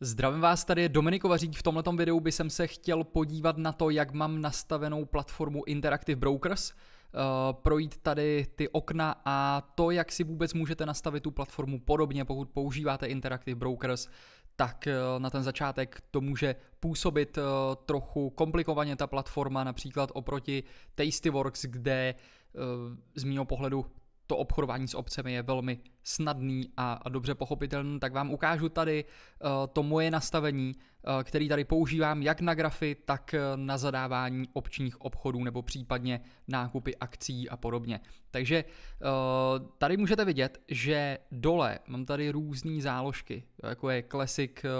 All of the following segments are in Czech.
Zdravím vás, tady je Dominik Kovařík. V tomto videu by jsem se chtěl podívat na to, jak mám nastavenou platformu Interactive Brokers, eh, projít tady ty okna a to, jak si vůbec můžete nastavit tu platformu podobně, pokud používáte Interactive Brokers, tak eh, na ten začátek to může působit eh, trochu komplikovaně ta platforma, například oproti Tastyworks, kde z mého pohledu to obchodování s obcemi je velmi snadný a, a dobře pochopitelný, tak vám ukážu tady uh, to moje nastavení, uh, který tady používám jak na grafy, tak eh, na zadávání občních obchodů nebo případně nákupy akcí a podobně. Takže uh, tady můžete vidět, že dole mám tady různé záložky, jako je Classic, uh,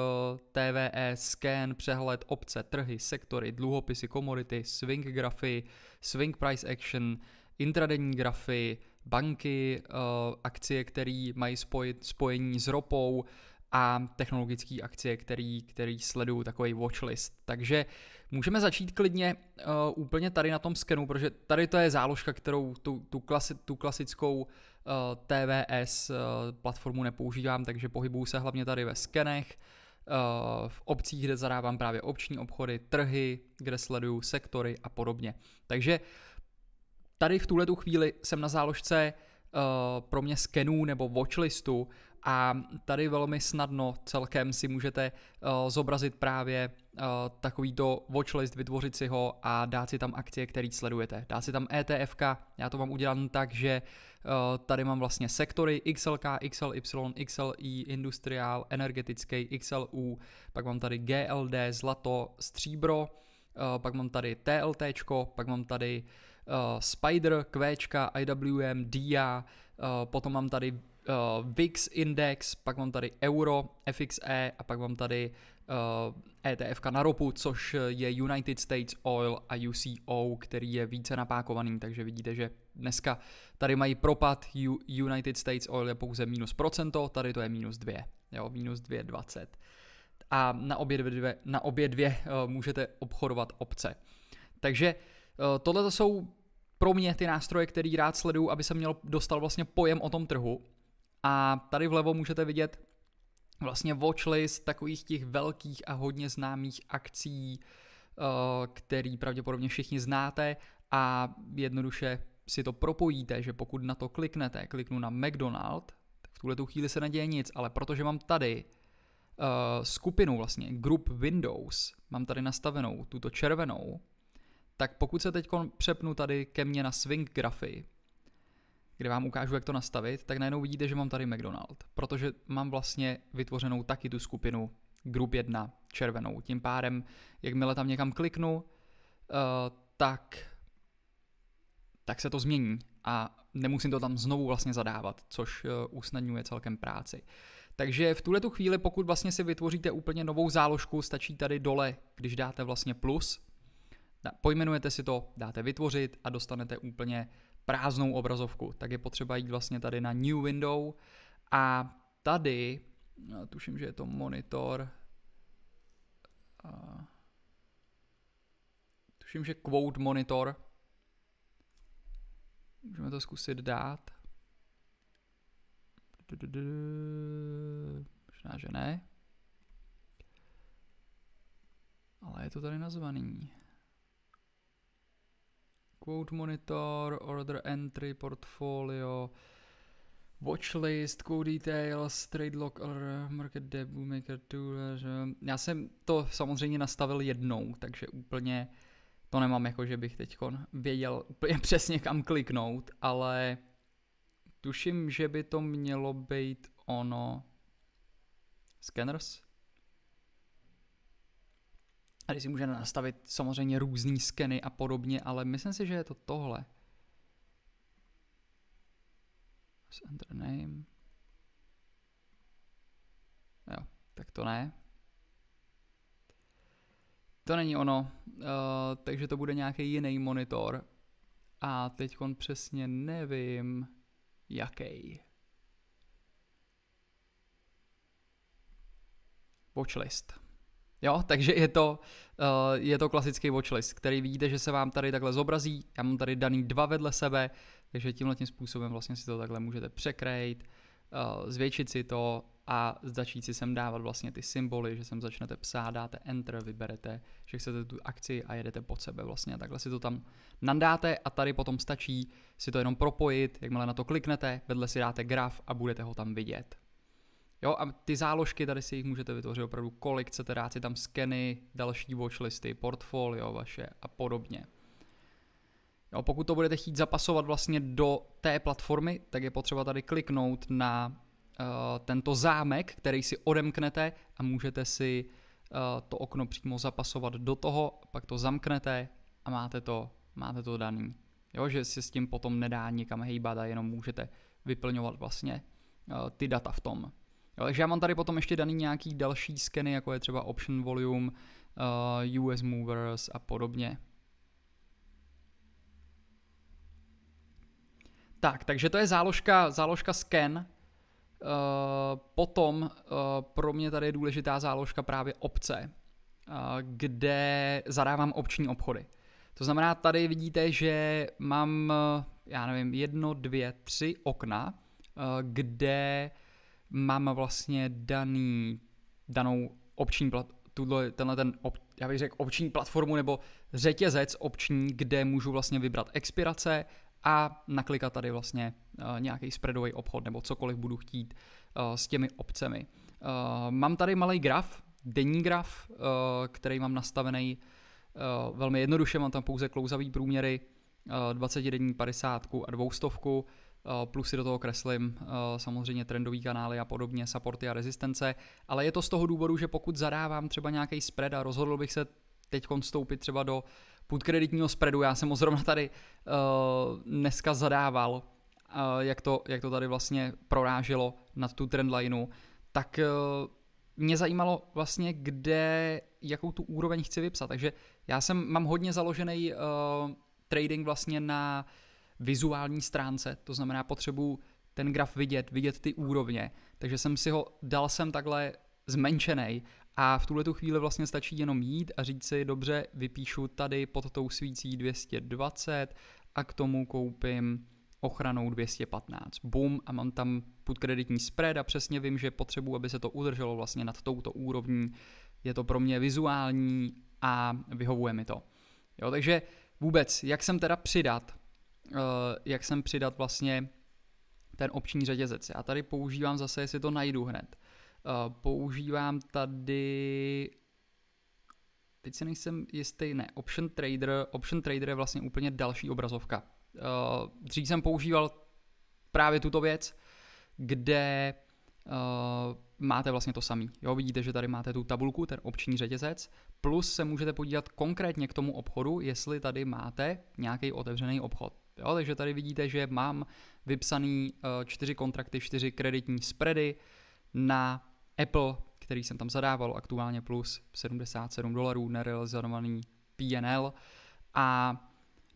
TVE, Scan, přehled, obce, trhy, sektory, dluhopisy, komodity, swing grafy, swing price action, intradenní grafy, banky, eh, akcie, které mají spojit, spojení s ropou a technologické akcie, který, který sledují takový watchlist. Takže můžeme začít klidně uh, úplně tady na tom skenu, protože tady to je záložka, kterou tu, tu, klasi, tu klasickou uh, eh, TVS uh, platformu nepoužívám, takže pohybuju se hlavně tady ve skenech, uh, v obcích, kde zadávám právě obční obchody, trhy, kde sleduju sektory a podobně. Takže uh, Tady v tuhle tu chvíli jsem na záložce uh, pro mě skenů nebo watchlistu a tady velmi snadno celkem si můžete uh, zobrazit právě uh, takovýto watchlist, vytvořit si ho a dát si tam akcie, které sledujete. Dát si tam ETF, já to mám udělané tak, že uh, tady mám vlastně sektory XLK, XLY, XLI, industriál, energetický, XLU, pak mám tady GLD, zlato, stříbro, Eh, pak mám tady TLT, pak mám tady eh, Spider, Q, IWM, DIA, eh, potom mám tady VIX index, pak mám tady euro, FXE a pak mám tady ETF e na ropu, což je United States Oil a UCO, který je více napákovaný, takže vidíte, že dneska tady mají propad, United States Oil je pouze minus procento, tady to je minus dvě, jo, minus 2,20 a na obě dvě, na obě dvě eh, můžete obchodovat obce. Takže eh, tohle jsou pro mě ty nástroje, který rád sleduju, aby se měl dostal vlastně pojem o tom trhu. A tady vlevo můžete vidět vlastně watchlist takových těch velkých a hodně známých akcí, eh, který pravděpodobně všichni znáte a jednoduše si to propojíte, že pokud na to kliknete, kliknu na McDonald, tak v tuhle tu chvíli se neděje nic, ale protože mám tady Eh, skupinu vlastně, group Windows, mám tady nastavenou tuto červenou, tak pokud se teď přepnu tady ke mně na swing grafy, kde vám ukážu, jak to nastavit, tak najednou vidíte, že mám tady McDonald, protože mám vlastně vytvořenou taky tu skupinu Group 1 červenou. Tím pádem, jakmile tam někam kliknu, uh, tak, tak se to změní a nemusím to tam znovu vlastně zadávat, což eh, usnadňuje celkem práci. Uh, takže v tuhle chvíli, pokud vlastně si vytvoříte úplně novou záložku, stačí tady dole, když dáte vlastně plus, pojmenujete si to, dáte vytvořit a dostanete úplně prázdnou obrazovku. Tak je potřeba jít vlastně tady na New Window a tady, no, tuším, že je to monitor, tuším, že quote monitor, můžeme to zkusit dát. Možná, že ne. Ale je to tady nazvaný. Quote monitor, order entry, portfolio, watchlist, quote details, trade lock, uh, market debut, maker tool. Uh, Já jsem to samozřejmě nastavil jednou, takže úplně to nemám jako, že bych teď věděl úplně přesně kam kliknout, ale Tuším, že by to mělo být ono. Scanners? Tady si můžeme nastavit samozřejmě různé skeny a podobně, ale myslím si, že je to tohle. Enter name. Jo, tak to ne. To není ono, uh, takže to bude nějaký jiný monitor. A teď přesně nevím jaký. Watchlist. Jo, takže je to, uh, je to klasický watchlist, který vidíte, že se vám tady takhle zobrazí. Já mám tady daný dva vedle sebe, takže tímhle tím způsobem vlastně si to takhle můžete překrejt. Eh, zvětšit si to a začít si sem dávat vlastně ty symboly, že sem začnete psát, dáte enter, vyberete, že chcete tu akci a jedete pod sebe vlastně a takhle si to tam nandáte a tady potom stačí si to jenom propojit, jakmile na to kliknete, vedle si dáte graf a budete ho tam vidět. Jo, a ty záložky, tady si jich můžete vytvořit opravdu kolik chcete dát si tam skeny, další watchlisty, portfolio vaše a podobně. Jo, pokud to budete chtít zapasovat vlastně do té platformy, tak je potřeba tady kliknout na uh, tento zámek, který si odemknete a můžete si uh, to okno přímo zapasovat do toho, pak to zamknete a máte to, máte to daný. Jo, že si s tím potom nedá nikam hejbat a jenom můžete vyplňovat vlastně uh, ty data v tom. Jo, takže já mám tady potom ještě daný nějaký další skeny, jako je třeba option volume, uh, US movers a podobně. Tak, takže to je záložka, záložka scan. Eh, potom eh, pro mě tady je důležitá záložka právě obce, eh, kde zadávám obční obchody. To znamená, tady vidíte, že mám, já nevím, jedno, dvě, tři okna, kde mám vlastně daný, danou obční plat, tuto, tenhle ten, ob, já bych řekl, obční platformu nebo řetězec obční, kde můžu vlastně vybrat expirace, a naklikat tady vlastně eh, nějaký spreadový obchod nebo cokoliv budu chtít eh, s těmi obcemi. Eh, mám tady malý graf, denní graf, který mám nastavený velmi jednoduše, mám tam pouze klouzavý průměry, 20 denní 50 a 200, plus si do toho kreslím samozřejmě trendový kanály a podobně, supporty a rezistence, ale je to z toho důvodu, že pokud zadávám třeba nějaký spread a rozhodl bych se teď vstoupit třeba do uh, podkreditního spreadu. Já jsem ho zrovna tady uh, dneska zadával, uh, jak, to, jak to tady vlastně proráželo nad tu trendlinu. tak uh, mě zajímalo vlastně, kde, jakou tu úroveň chci vypsat. Takže já jsem, mám hodně založený uh, trading vlastně na vizuální stránce, to znamená potřebu ten graf vidět, vidět ty úrovně, takže jsem si ho dal jsem takhle zmenšený a v tuhle tu chvíli vlastně stačí jenom jít a říct si, dobře, vypíšu tady pod tou svící 220 a k tomu koupím ochranou 215. Bum, a mám tam put kreditní spread a přesně vím, že potřebuji, aby se to udrželo vlastně nad touto úrovní. Je to pro mě vizuální a vyhovuje mi to. Jo, takže vůbec, jak jsem teda přidat, eh, jak jsem přidat vlastně ten obční řetězec. Já tady používám zase, jestli to najdu hned, Eh, používám tady teď si nejsem jistý, ne, Option Trader, Option Trader je vlastně úplně další obrazovka. Eh, dřív jsem používal právě tuto věc, kde eh, máte vlastně to samý. Jo, vidíte, že tady máte tu tabulku, ten obční řetězec, plus se můžete podívat konkrétně k tomu obchodu, jestli tady máte nějaký otevřený obchod. Jo, takže tady vidíte, že mám vypsaný čtyři kontrakty, čtyři kreditní spready na Apple, který jsem tam zadával, aktuálně plus 77 dolarů, nerealizovaný PNL a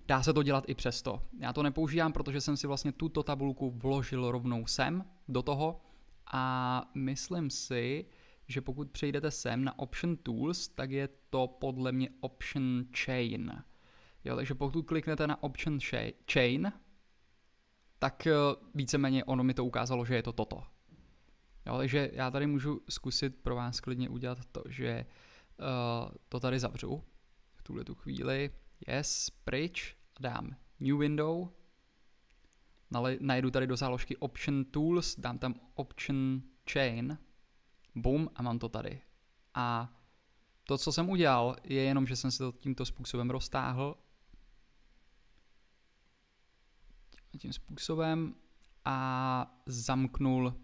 dá se to dělat i přesto. Já to nepoužívám, protože jsem si vlastně tuto tabulku vložil rovnou sem do toho a myslím si, že pokud přejdete sem na Option Tools, tak je to podle mě Option Chain. Jo, takže pokud kliknete na Option Chain, tak eh, víceméně ono mi to ukázalo, že je to toto. Jo, takže já tady můžu zkusit pro vás klidně udělat to, že uh, to tady zavřu v tuhle tu chvíli. Yes, pryč, dám new window, nale- najdu tady do záložky option tools, dám tam option chain, boom a mám to tady. A to, co jsem udělal, je jenom, že jsem se to tímto způsobem roztáhl. Tím způsobem a zamknul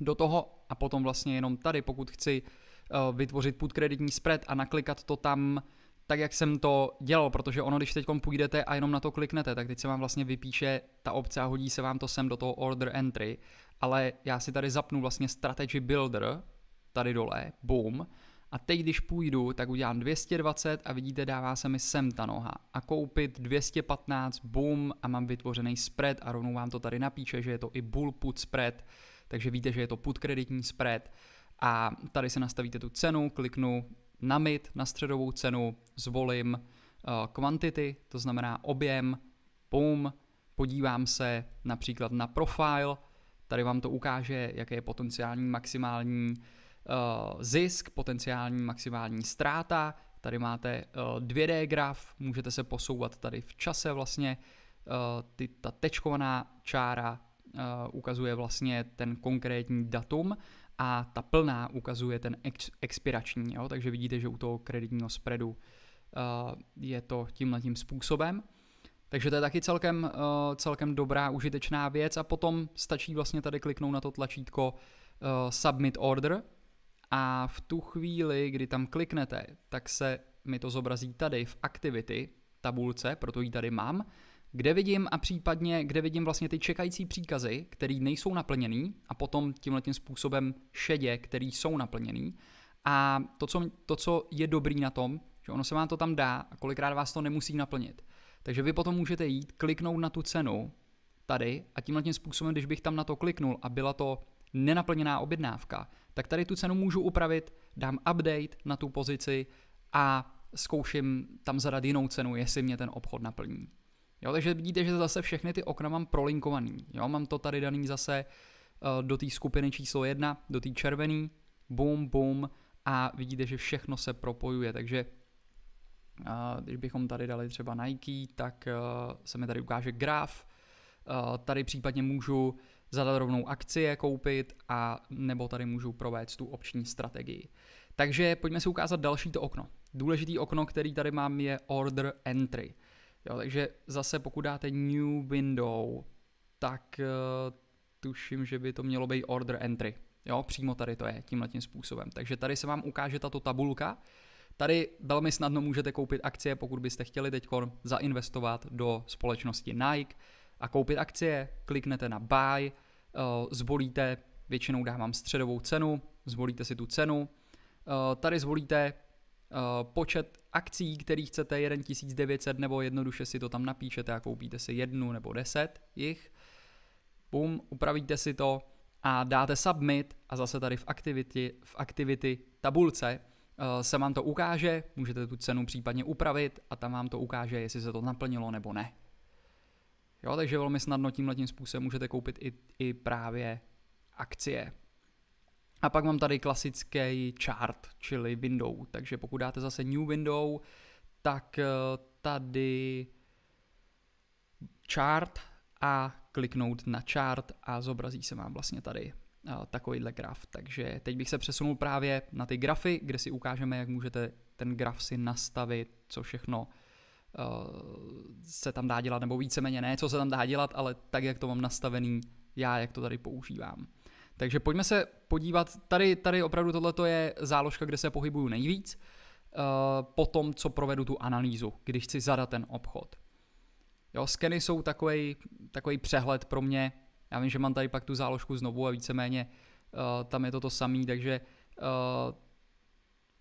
do toho a potom vlastně jenom tady, pokud chci eh, vytvořit put kreditní spread a naklikat to tam tak, jak jsem to dělal, protože ono, když teď půjdete a jenom na to kliknete, tak teď se vám vlastně vypíše ta obce a hodí se vám to sem do toho order entry, ale já si tady zapnu vlastně strategy builder, tady dole, boom, a teď, když půjdu, tak udělám 220 a vidíte, dává se mi sem ta noha. A koupit 215, boom, a mám vytvořený spread a rovnou vám to tady napíše, že je to i bull put spread, takže víte, že je to put kreditní spread a tady si nastavíte tu cenu, kliknu na mid, na středovou cenu, zvolím kvantity, eh, to znamená objem, boom, podívám se například na profil, tady vám to ukáže, jaký je potenciální maximální eh, zisk, potenciální maximální ztráta, tady máte 2D eh, graf, můžete se posouvat tady v čase vlastně, ty, ta tečkovaná čára Eh, ukazuje vlastně ten konkrétní datum a ta plná ukazuje ten ex- expirační, jo? takže vidíte, že u toho kreditního spreadu eh, je to tímhle tím způsobem. Takže to je taky celkem, eh, celkem dobrá, užitečná věc a potom stačí vlastně tady kliknout na to tlačítko Submit Order a v tu chvíli, kdy tam kliknete, tak se mi to zobrazí tady v Activity tabulce, proto ji tady mám, kde vidím a případně kde vidím vlastně ty čekající příkazy, které nejsou naplněný a potom tímhle tím způsobem šedě, který jsou naplněný. A to co, to, co je dobrý na tom, že ono se vám to tam dá a kolikrát vás to nemusí naplnit. Takže vy potom můžete jít, kliknout na tu cenu tady a tímhle tím způsobem, když bych tam na to kliknul a byla to nenaplněná objednávka, tak tady tu cenu můžu upravit, dám update na tu pozici a zkouším tam zadat jinou cenu, jestli mě ten obchod naplní. Jo, takže vidíte, že zase všechny ty okna mám prolinkovaný. Jo, mám to tady daný zase eh, do té skupiny číslo jedna, do té červený, boom boom. a vidíte, že všechno se propojuje, takže eh, když bychom tady dali třeba Nike, tak eh, se mi tady ukáže graf, tady případně můžu zadat rovnou akcie koupit a nebo tady můžu provést tu opční strategii. Takže pojďme si ukázat další to okno. Důležitý okno, který tady mám, je Order Entry. Jo, takže zase pokud dáte new window, tak uh, tuším, že by to mělo být order entry. Jo, přímo tady to je tímhle tím způsobem. Takže tady se vám ukáže tato tabulka. Tady velmi snadno můžete koupit akcie, pokud byste chtěli teď zainvestovat do společnosti Nike a koupit akcie, kliknete na buy, uh, zvolíte, většinou dávám středovou cenu, zvolíte si tu cenu, uh, tady zvolíte Eh, počet akcí, který chcete, 1900 nebo jednoduše si to tam napíšete a koupíte si jednu nebo deset jich. Bum, upravíte si to a dáte submit a zase tady v activity, v activity tabulce eh, se vám to ukáže, můžete tu cenu případně upravit a tam vám to ukáže, jestli se to naplnilo nebo ne. Jo, takže velmi snadno tímhle tím způsobem můžete koupit i, i právě akcie. A pak mám tady klasický chart, čili window. Takže pokud dáte zase new window, tak eh, tady chart a kliknout na chart a zobrazí se vám vlastně tady eh, takovýhle graf. Takže teď bych se přesunul právě na ty grafy, kde si ukážeme, jak můžete ten graf si nastavit, co všechno eh, se tam dá dělat, nebo víceméně ne, co se tam dá dělat, ale tak, jak to mám nastavený já, jak to tady používám. Takže pojďme se podívat, tady, tady opravdu tohle je záložka, kde se pohybuju nejvíc, eh, po tom, co provedu tu analýzu, když chci zadat ten obchod. Jo, skeny jsou takový, takový přehled pro mě, já vím, že mám tady pak tu záložku znovu a víceméně uh, tam je to to samý, takže uh,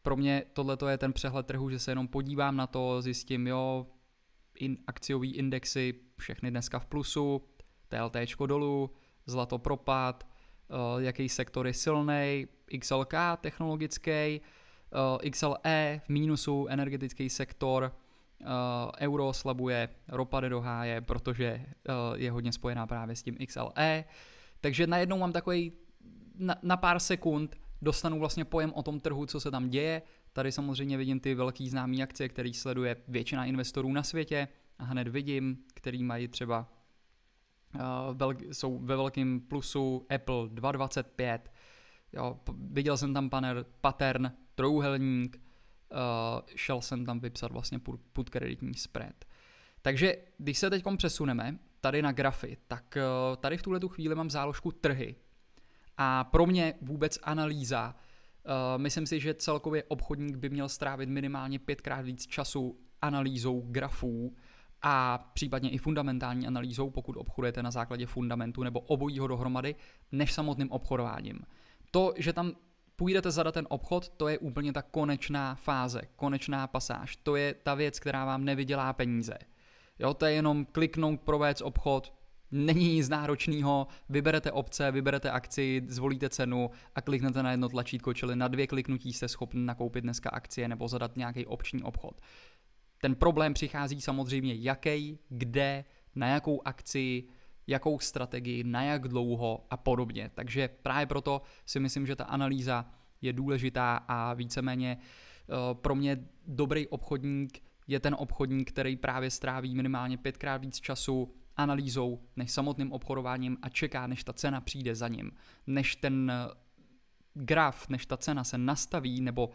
pro mě tohle je ten přehled trhu, že se jenom podívám na to, zjistím, jo, in, akciový indexy, všechny dneska v plusu, TLTčko dolů, zlato propad, Eh, jaký sektor je silný, XLK technologický, eh, XLE v mínusu, energetický sektor, eh, euro slabuje, ropa jde do háje, protože je hodně spojená právě s tím XLE. Takže najednou mám takový, na, na pár sekund dostanu vlastně pojem o tom trhu, co se tam děje. Tady samozřejmě vidím ty velký známý akcie, který sleduje většina investorů na světě a hned vidím, který mají třeba Eh, jsou ve velkém plusu Apple 225, jo, viděl jsem tam panel, pattern, trouhelník, eh, šel jsem tam vypsat vlastně put kreditní spread. Takže když se teď přesuneme tady na grafy, tak eh, tady v tuhle tu chvíli mám záložku trhy. A pro mě vůbec analýza, myslím si, že celkově obchodník by měl strávit minimálně pětkrát víc času analýzou grafů, a případně i fundamentální analýzou, pokud obchodujete na základě fundamentu nebo obojího dohromady, než samotným obchodováním. To, že tam půjdete zadat ten obchod, to je úplně ta konečná fáze, konečná pasáž. To je ta věc, která vám nevydělá peníze. Jo, to je jenom kliknout, provést obchod, není nic náročného, vyberete obce, vyberete akci, zvolíte cenu a kliknete na jedno tlačítko, čili na dvě kliknutí jste schopni nakoupit dneska akcie nebo zadat nějaký obční obchod. Ten problém přichází samozřejmě jaký, kde, na jakou akci, jakou strategii, na jak dlouho a podobně. Takže právě proto si myslím, že ta analýza je důležitá a víceméně eh, pro mě dobrý obchodník je ten obchodník, který právě stráví minimálně pětkrát víc času analýzou než samotným obchodováním a čeká, než ta cena přijde za ním. Než ten eh, graf, než ta cena se nastaví, nebo uh,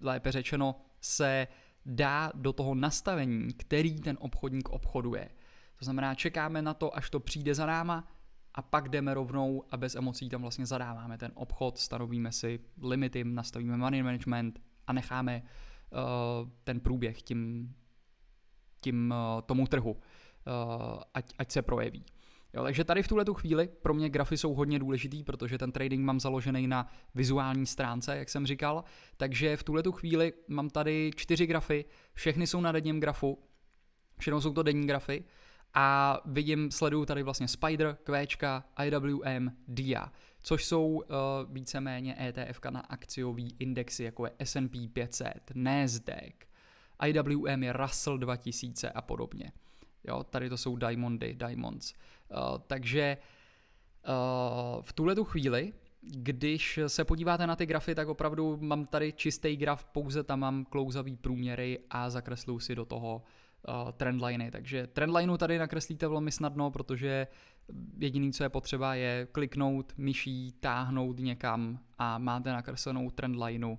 lépe řečeno se uh, dá do toho nastavení, který ten obchodník obchoduje. To znamená, čekáme na to, až to přijde za náma a pak jdeme rovnou a bez emocí tam vlastně zadáváme ten obchod, stanovíme si limity, nastavíme money management a necháme uh, ten průběh tím, tím uh, tomu trhu, uh, ať, ať se projeví. Jo, takže tady v tuhle tu chvíli pro mě grafy jsou hodně důležitý, protože ten trading mám založený na vizuální stránce, jak jsem říkal. Takže v tuhle tu chvíli mám tady čtyři grafy, všechny jsou na denním grafu, všechno jsou to denní grafy a vidím, sleduju tady vlastně Spider, Qčka, IWM, DIA, což jsou uh, víceméně ETF na akciový indexy, jako je S&P 500, Nasdaq, IWM je Russell 2000 a podobně. Jo, tady to jsou Diamondy, Diamonds. Eh, takže eh, v tuhle tu chvíli, když se podíváte na ty grafy, tak opravdu mám tady čistý graf, pouze tam mám klouzavý průměry a zakresluju si do toho eh, trendliny. Takže trendlinu tady nakreslíte velmi snadno, protože jediný, co je potřeba, je kliknout myší, táhnout někam a máte nakreslenou trendlinu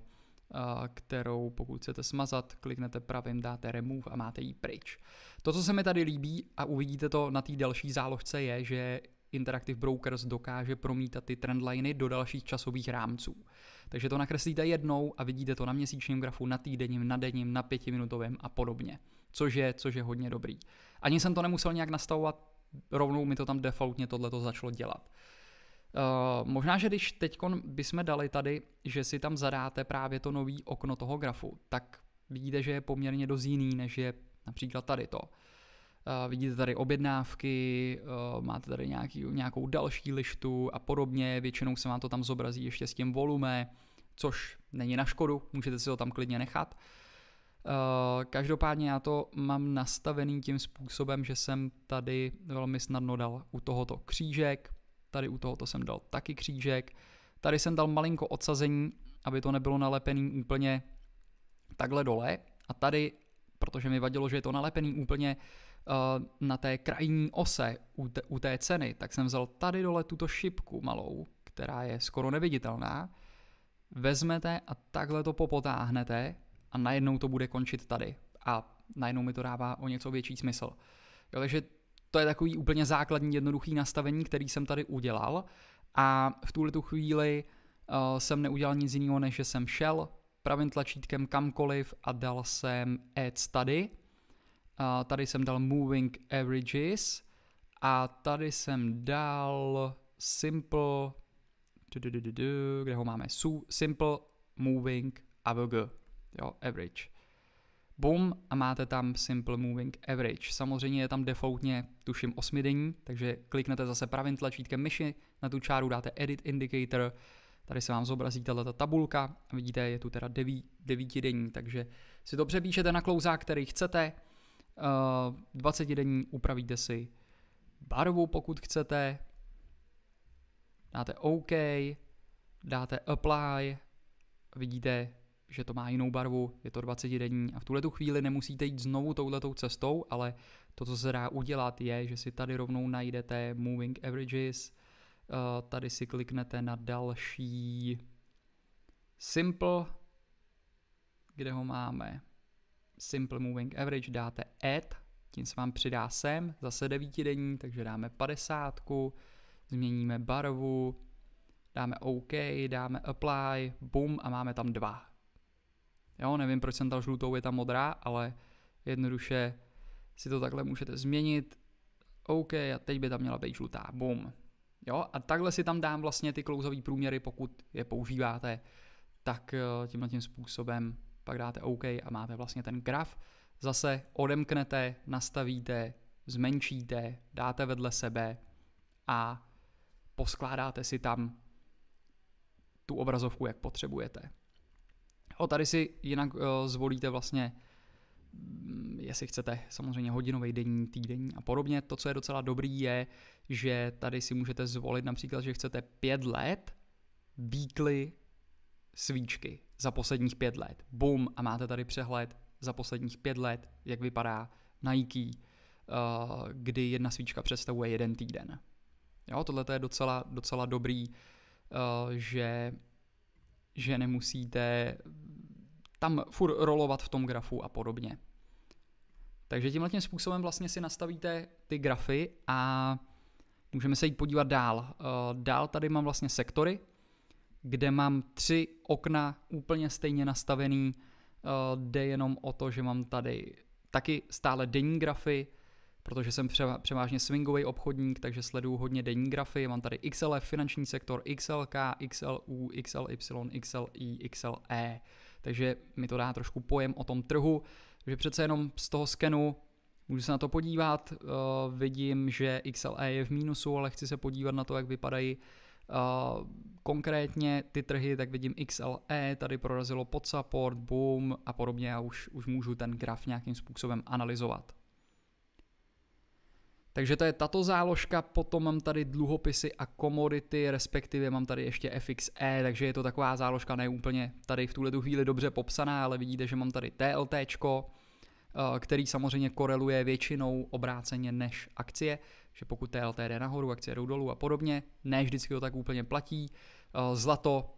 kterou pokud chcete smazat, kliknete pravým, dáte remove a máte ji pryč. To, co se mi tady líbí a uvidíte to na té další záložce je, že Interactive Brokers dokáže promítat ty trendliny do dalších časových rámců. Takže to nakreslíte jednou a vidíte to na měsíčním grafu, na týdenním, na denním, na pětiminutovém a podobně. Což je, což je hodně dobrý. Ani jsem to nemusel nějak nastavovat, rovnou mi to tam defaultně tohleto to začalo dělat. Eh, možná, že když teď bychom dali tady, že si tam zadáte právě to nový okno toho grafu, tak vidíte, že je poměrně dost jiný, než je například tady to. Uh, vidíte tady objednávky, uh, máte tady nějaký, nějakou další lištu a podobně, většinou se vám to tam zobrazí ještě s tím volume, což není na škodu, můžete si to tam klidně nechat. Uh, každopádně já to mám nastavený tím způsobem, že jsem tady velmi snadno dal u tohoto křížek, Tady u tohoto jsem dal taky křížek. Tady jsem dal malinko odsazení, aby to nebylo nalepený úplně takhle dole. A tady, protože mi vadilo, že je to nalepený úplně uh, na té krajní ose u, u té ceny, tak jsem vzal tady dole tuto šipku malou, která je skoro neviditelná. Vezmete a takhle to popotáhnete a najednou to bude končit tady. A najednou mi to dává o něco větší smysl. Jo, takže to je takový úplně základní jednoduchý nastavení, který jsem tady udělal a v tuhle tu chvíli uh, jsem neudělal nic jiného, než že jsem šel pravým tlačítkem kamkoliv a dal jsem Add Study. A eh, tady jsem dal Moving Averages a tady jsem dal Simple, kde ho máme, Simple Moving Average, jo, Average. Bum a máte tam Simple Moving Average. Samozřejmě je tam defaultně, tuším, denní, takže kliknete zase pravým tlačítkem myši, na tu čáru dáte Edit Indicator, tady se vám zobrazí tato tabulka, vidíte, je tu teda 9, denní, takže si to přepíšete na klouzák, který chcete, 20 eh, denní upravíte si barvu, pokud chcete, dáte OK, dáte Apply, vidíte, že to má jinou barvu, je to 20 denní a v tuhle tu chvíli nemusíte jít znovu touhletou cestou, ale to, co se dá udělat, je, že si tady rovnou najdete Moving Averages, eh, tady si kliknete na další Simple, kde ho máme, Simple Moving Average, dáte Add, tím se vám přidá sem, zase 9 denní, takže dáme 50, změníme barvu, dáme OK, dáme Apply, boom a máme tam dva. Jo, nevím, proč jsem tam žlutou, je tam modrá, ale jednoduše si to takhle můžete změnit. OK, a teď by tam měla být žlutá. Boom. Jo, a takhle si tam dám vlastně ty klouzavý průměry, pokud je používáte, tak eh, tímhle tím způsobem pak dáte OK a máte vlastně ten graf. Zase odemknete, nastavíte, zmenšíte, dáte vedle sebe a poskládáte si tam tu obrazovku, jak potřebujete. O, tady si jinak uh, zvolíte vlastně mm, jestli chcete samozřejmě hodinový denní, týdenní a podobně. To, co je docela dobrý, je, že tady si můžete zvolit například, že chcete pět let výkly svíčky za posledních pět let. Bum, a máte tady přehled za posledních pět let, jak vypadá Nike, eh, kdy jedna svíčka představuje jeden týden. Jo, tohle je docela, docela dobrý, eh, že že nemusíte tam fur rolovat v tom grafu a podobně. Takže tímhle tím způsobem vlastně si nastavíte ty grafy a můžeme se jít podívat dál. Eh, dál tady mám vlastně sektory, kde mám tři okna úplně stejně nastavený. Eh, jde jenom o to, že mám tady taky stále denní grafy, protože jsem převážně swingový obchodník, takže sleduju hodně denní grafy, mám tady XLF, e, finanční sektor, XLK, XLU, XLY, XLI, XLE, takže mi to dá trošku pojem o tom trhu, že přece jenom z toho skenu Můžu se na to podívat, uh, vidím, že XLE je v mínusu, ale chci se podívat na to, jak vypadají uh, konkrétně ty trhy, tak vidím XLE, tady prorazilo pod support, boom a podobně a už, už můžu ten graf nějakým způsobem analyzovat. Takže to je tato záložka, potom mám tady dluhopisy a komodity, respektive mám tady ještě FXE, takže je to taková záložka neúplně tady v tuhle chvíli dobře popsaná, ale vidíte, že mám tady TLT, eh, který samozřejmě koreluje většinou obráceně než akcie, že pokud TLT jde nahoru, akcie jdou dolů a podobně, ne vždycky to tak úplně platí. Eh, zlato,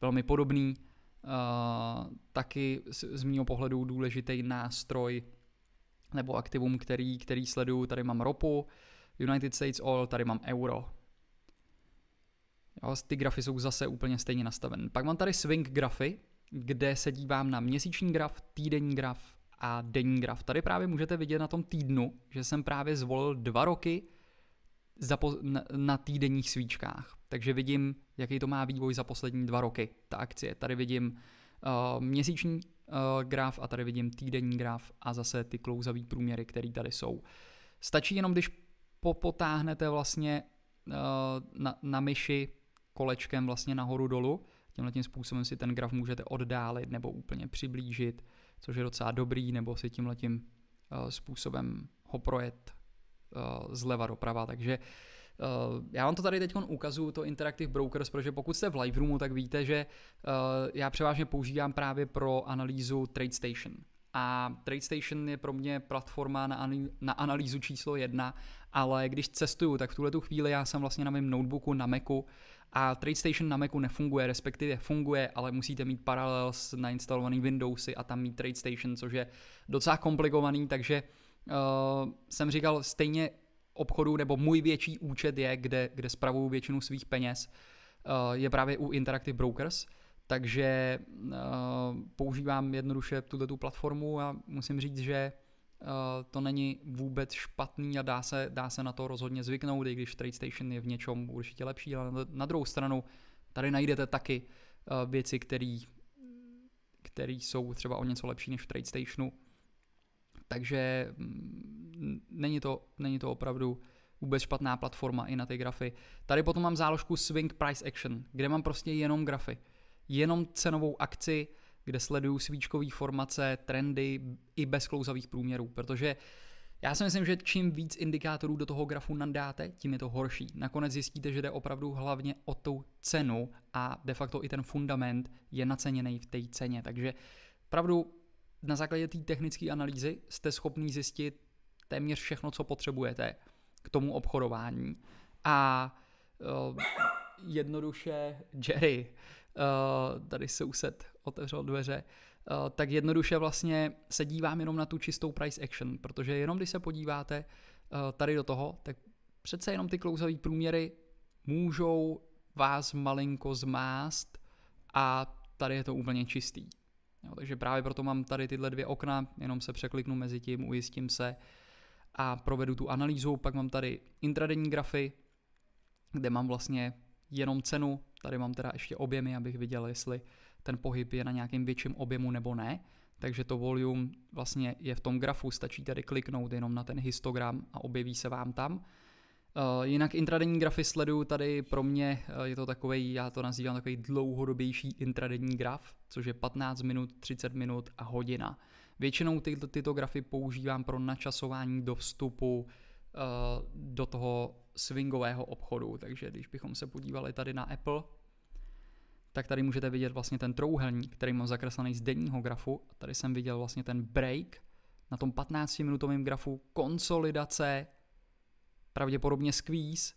velmi podobný, eh, taky z mého pohledu důležitý nástroj nebo aktivum, který, který sleduju, tady mám ropu, United States Oil, tady mám euro. Jo, ty grafy jsou zase úplně stejně nastaven. Pak mám tady swing grafy, kde se dívám na měsíční graf, týdenní graf a denní graf. Tady právě můžete vidět na tom týdnu, že jsem právě zvolil dva roky na, na týdenních svíčkách. Takže vidím, jaký to má vývoj za poslední dva roky, ta akcie. Tady vidím uh, měsíční Eh, graf a tady vidím týdenní graf a zase ty klouzavý průměry, které tady jsou. Stačí jenom, když popotáhnete vlastně eh, na, na myši kolečkem vlastně nahoru dolu tímhle tím způsobem si ten graf můžete oddálit nebo úplně přiblížit, což je docela dobrý, nebo si tímhle tím eh, způsobem ho projet zleva doprava, takže Eh, já vám to tady teď ukazuju, to Interactive Brokers, protože pokud jste v Live Roomu, tak víte, že eh, já převážně používám právě pro analýzu TradeStation. A TradeStation je pro mě platforma na, na analýzu číslo jedna, ale když cestuju, tak v tuhle tu chvíli já jsem vlastně na mém notebooku na Macu a TradeStation na Macu nefunguje, respektive funguje, ale musíte mít paralel s nainstalovaným Windowsy a tam mít TradeStation, což je docela komplikovaný, takže uh, jsem říkal, stejně obchodů, nebo můj větší účet je, kde, kde spravuju většinu svých peněz, eh, je právě u Interactive Brokers, takže eh, používám jednoduše tuto tu platformu a musím říct, že eh, to není vůbec špatný a dá se, dá se na to rozhodně zvyknout, i když TradeStation je v něčem určitě lepší, ale na druhou stranu tady najdete taky věci, které který jsou třeba o něco lepší než v TradeStationu. Takže mm, není to, není to opravdu vůbec špatná platforma i na ty grafy. Tady potom mám záložku Swing Price Action, kde mám prostě jenom grafy. Jenom cenovou akci, kde sleduju svíčkové formace, trendy i bez klouzavých průměrů, protože já si myslím, že čím víc indikátorů do toho grafu nadáte, tím je to horší. Nakonec zjistíte, že jde opravdu hlavně o tu cenu a de facto i ten fundament je naceněný v té ceně. Takže pravdu na základě té technické analýzy jste schopni zjistit, téměř všechno, co potřebujete k tomu obchodování. A uh, jednoduše Jerry, uh, tady se uset otevřel dveře, uh, tak jednoduše vlastně se dívám jenom na tu čistou price action, protože jenom když se podíváte uh, tady do toho, tak přece jenom ty klouzavý průměry můžou vás malinko zmást a tady je to úplně čistý. Jo, takže právě proto mám tady tyhle dvě okna, jenom se překliknu mezi tím, ujistím se, a provedu tu analýzu. Pak mám tady intradenní grafy, kde mám vlastně jenom cenu, tady mám teda ještě objemy, abych viděl, jestli ten pohyb je na nějakém větším objemu nebo ne. Takže to volume vlastně je v tom grafu, stačí tady kliknout jenom na ten histogram a objeví se vám tam. Eh, jinak intradenní grafy sleduju tady pro mě, eh, je to takový, já to nazývám takový dlouhodobější intradenní graf, což je 15 minut, 30 minut a hodina. Většinou tyto, tyto grafy používám pro načasování do vstupu uh, do toho swingového obchodu. Takže když bychom se podívali tady na Apple, tak tady můžete vidět vlastně ten trouhelník, který mám zakreslený z denního grafu. Tady jsem viděl vlastně ten break na tom 15-minutovém grafu, konsolidace, pravděpodobně squeeze,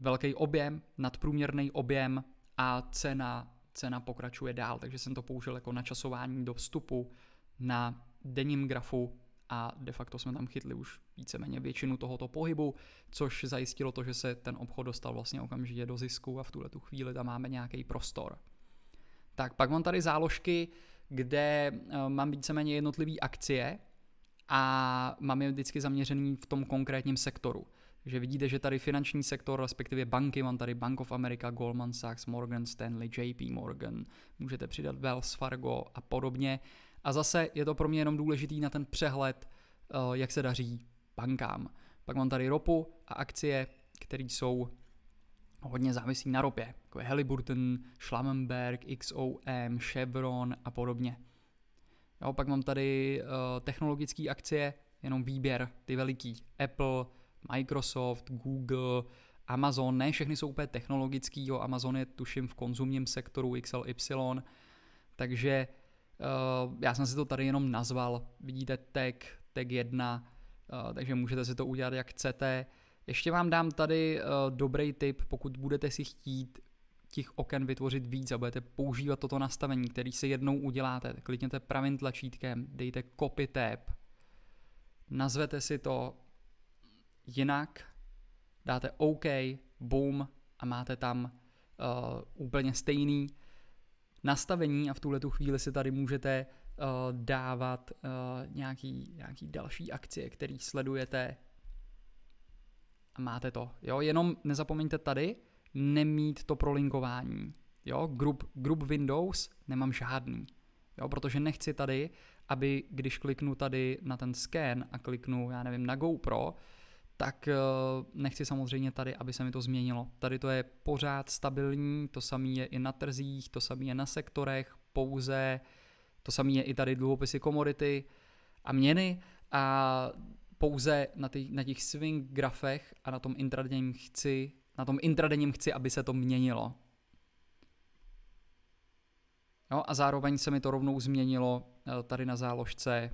velký objem, nadprůměrný objem a cena, cena pokračuje dál, takže jsem to použil jako načasování do vstupu na denním grafu a de facto jsme tam chytli už víceméně většinu tohoto pohybu, což zajistilo to, že se ten obchod dostal vlastně okamžitě do zisku a v tuhle tu chvíli tam máme nějaký prostor. Tak pak mám tady záložky, kde eh, mám víceméně jednotlivé akcie a mám je vždycky zaměřený v tom konkrétním sektoru. Takže vidíte, že tady finanční sektor, respektive banky, mám tady Bank of America, Goldman Sachs, Morgan Stanley, JP Morgan, můžete přidat Wells Fargo a podobně a zase je to pro mě jenom důležitý na ten přehled, eh, jak se daří bankám. Pak mám tady ropu a akcie, které jsou hodně závislí na ropě, jako je Halliburton, Schlammenberg, XOM, Chevron a podobně. Jo, pak mám tady eh, technologické akcie, jenom výběr, ty veliký, Apple, Microsoft, Google, Amazon, ne všechny jsou úplně technologický, jo, Amazon je tuším v konzumním sektoru XLY, takže Eh, já jsem si to tady jenom nazval, vidíte tag, tag 1, eh, takže můžete si to udělat jak chcete. Ještě vám dám tady eh, dobrý tip, pokud budete si chtít těch oken vytvořit víc a budete používat toto nastavení, který si jednou uděláte, klikněte pravým tlačítkem, dejte copy tab, nazvete si to jinak, dáte OK, boom a máte tam uh, úplně stejný nastavení a v tuhle tu chvíli si tady můžete uh, dávat uh, nějaký, nějaký další akcie, který sledujete a máte to. Jo, jenom nezapomeňte tady nemít to prolinkování. Jo, group, group Windows nemám žádný. Jo, protože nechci tady, aby když kliknu tady na ten scan a kliknu, já nevím, na GoPro, tak eh, nechci samozřejmě tady, aby se mi to změnilo. Tady to je pořád stabilní, to samé je i na trzích, to samé je na sektorech, pouze, to samé je i tady dluhopisy komodity a měny a pouze na, ty, na těch swing grafech a na tom intradenním chci, na tom intradenním chci, aby se to měnilo. No a zároveň se mi to rovnou změnilo eh, tady na záložce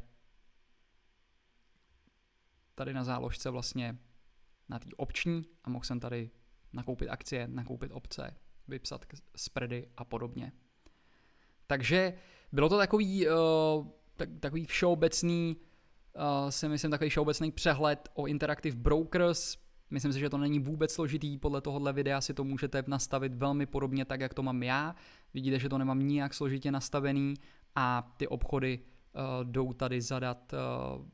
tady na záložce vlastně na té obční a mohl jsem tady nakoupit akcie, nakoupit obce, vypsat spready a podobně. Takže bylo to takový, uh, tak, takový všeobecný, uh, si myslím, takový všeobecný přehled o Interactive Brokers. Myslím si, že to není vůbec složitý, podle tohohle videa si to můžete nastavit velmi podobně tak, jak to mám já. Vidíte, že to nemám nijak složitě nastavený a ty obchody uh, jdou tady zadat uh,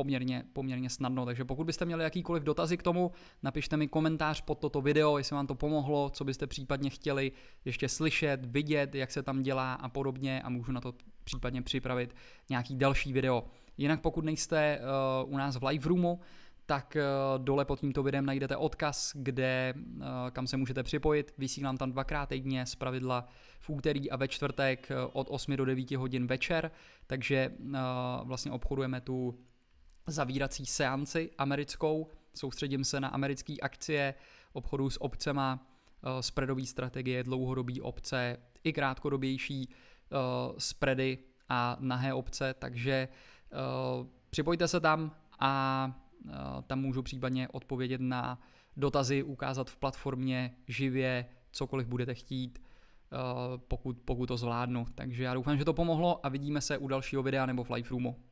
poměrně, poměrně snadno. Takže pokud byste měli jakýkoliv dotazy k tomu, napište mi komentář pod toto video, jestli vám to pomohlo, co byste případně chtěli ještě slyšet, vidět, jak se tam dělá a podobně a můžu na to případně připravit nějaký další video. Jinak pokud nejste uh, u nás v live roomu, tak eh, dole pod tímto videem najdete odkaz, kde, eh, kam se můžete připojit. Vysílám tam dvakrát týdně, z pravidla v úterý a ve čtvrtek od 8 do 9 hodin večer, takže vlastně obchodujeme tu zavírací seanci americkou, soustředím se na americké akcie, obchodu s obcema, eh, spreadové strategie, dlouhodobé obce i krátkodobější eh, spready a nahé obce, takže eh, připojte se tam a tam můžu případně odpovědět na dotazy, ukázat v platformě živě cokoliv budete chtít, pokud, pokud to zvládnu. Takže já doufám, že to pomohlo a vidíme se u dalšího videa nebo v live roomu.